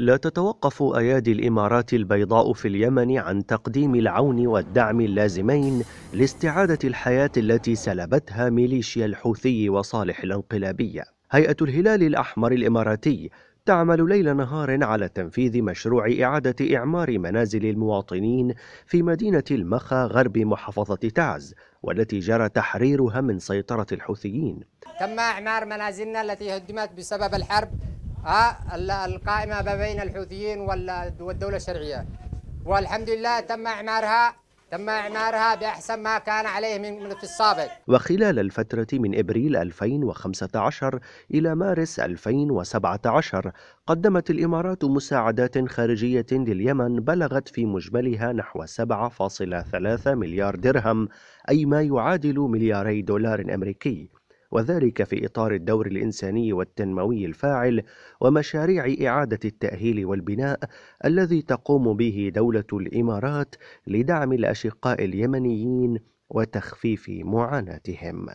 لا تتوقف أيادي الإمارات البيضاء في اليمن عن تقديم العون والدعم اللازمين لاستعادة الحياة التي سلبتها ميليشيا الحوثي وصالح الانقلابية. هيئة الهلال الأحمر الإماراتي تعمل ليل نهار على تنفيذ مشروع إعادة إعمار منازل المواطنين في مدينة المخا غرب محافظة تعز والتي جرى تحريرها من سيطرة الحوثيين. تم إعمار منازلنا التي هدمت بسبب الحرب آه، القائمة ما بين الحوثيين والدولة الشرعية والحمد لله تم إعمارها تم إعمارها بأحسن ما كان عليه من في السابق وخلال الفترة من إبريل 2015 إلى مارس 2017 قدمت الإمارات مساعدات خارجية لليمن بلغت في مجملها نحو 7.3 مليار درهم أي ما يعادل ملياري دولار أمريكي وذلك في إطار الدور الإنساني والتنموي الفاعل ومشاريع إعادة التأهيل والبناء الذي تقوم به دولة الإمارات لدعم الأشقاء اليمنيين وتخفيف معاناتهم